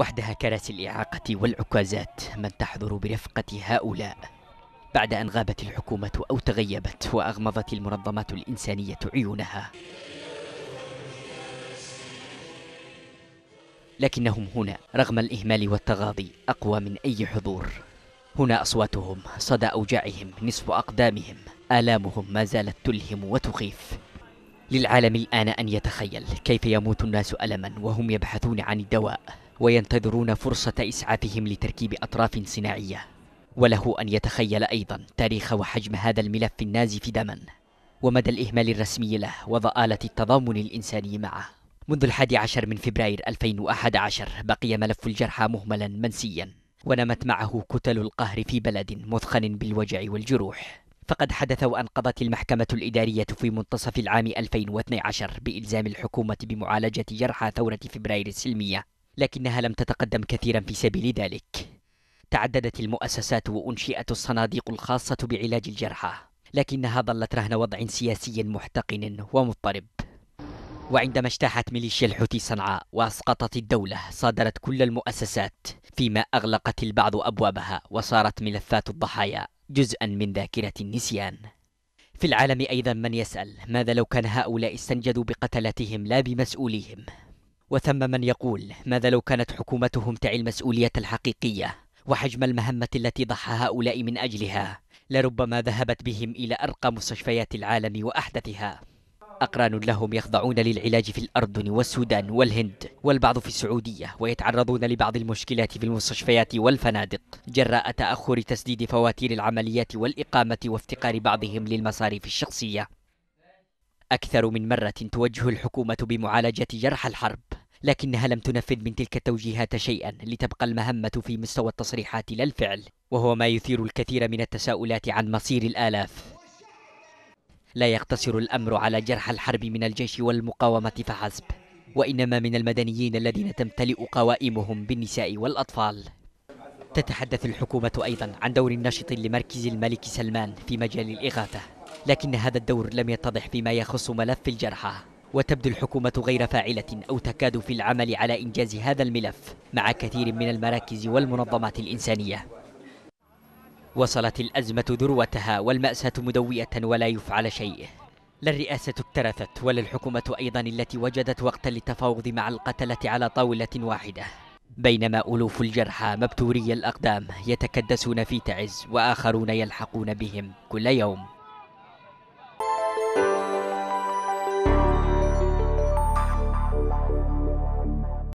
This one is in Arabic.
وحدها كراسي الإعاقة والعكازات من تحضر برفقة هؤلاء بعد أن غابت الحكومة أو تغيبت وأغمضت المنظمات الإنسانية عيونها لكنهم هنا رغم الإهمال والتغاضي أقوى من أي حضور هنا أصواتهم صدى أوجاعهم نصف أقدامهم آلامهم ما زالت تلهم وتخيف للعالم الآن أن يتخيل كيف يموت الناس ألما وهم يبحثون عن الدواء وينتظرون فرصة إسعافهم لتركيب أطراف صناعية وله أن يتخيل أيضا تاريخ وحجم هذا الملف النازف دما ومدى الإهمال الرسمي له وضآلة التضامن الإنساني معه منذ الحادي عشر من فبراير 2011 بقي ملف الجرحى مهملا منسيا ونمت معه كتل القهر في بلد مثخن بالوجع والجروح فقد حدث وأنقضت المحكمة الإدارية في منتصف العام 2012 بإلزام الحكومة بمعالجة جرحى ثورة فبراير السلمية لكنها لم تتقدم كثيرا في سبيل ذلك تعددت المؤسسات وانشئت الصناديق الخاصه بعلاج الجرحى لكنها ظلت رهن وضع سياسي محتقن ومضطرب وعندما اجتاحت ميليشيا الحوثي صنعاء واسقطت الدوله صادرت كل المؤسسات فيما اغلقت البعض ابوابها وصارت ملفات الضحايا جزءا من ذاكره النسيان في العالم ايضا من يسال ماذا لو كان هؤلاء استنجدوا بقتلاتهم لا بمسؤوليهم وثم من يقول ماذا لو كانت حكومتهم تعي المسؤولية الحقيقية وحجم المهمة التي ضحى هؤلاء من أجلها لربما ذهبت بهم إلى أرقى مستشفيات العالم وأحدثها أقران لهم يخضعون للعلاج في الأردن والسودان والهند والبعض في السعودية ويتعرضون لبعض المشكلات في المستشفيات والفنادق جراء تأخر تسديد فواتير العمليات والإقامة وافتقار بعضهم للمصاريف الشخصية أكثر من مرة توجه الحكومة بمعالجة جرح الحرب لكنها لم تنفذ من تلك التوجيهات شيئا لتبقى المهمة في مستوى التصريحات لا الفعل وهو ما يثير الكثير من التساؤلات عن مصير الآلاف لا يقتصر الأمر على جرح الحرب من الجيش والمقاومة فحسب وإنما من المدنيين الذين تمتلئ قوائمهم بالنساء والأطفال تتحدث الحكومة أيضا عن دور نشط لمركز الملك سلمان في مجال الإغاثة لكن هذا الدور لم يتضح فيما يخص ملف الجرحى وتبدو الحكومة غير فاعلة أو تكاد في العمل على إنجاز هذا الملف مع كثير من المراكز والمنظمات الإنسانية وصلت الأزمة ذروتها والمأساة مدوية ولا يفعل شيء لا الرئاسة اكترثت ولا الحكومة أيضا التي وجدت وقتا للتفاوض مع القتلة على طاولة واحدة بينما ألوف الجرحى مبتوري الأقدام يتكدسون في تعز وآخرون يلحقون بهم كل يوم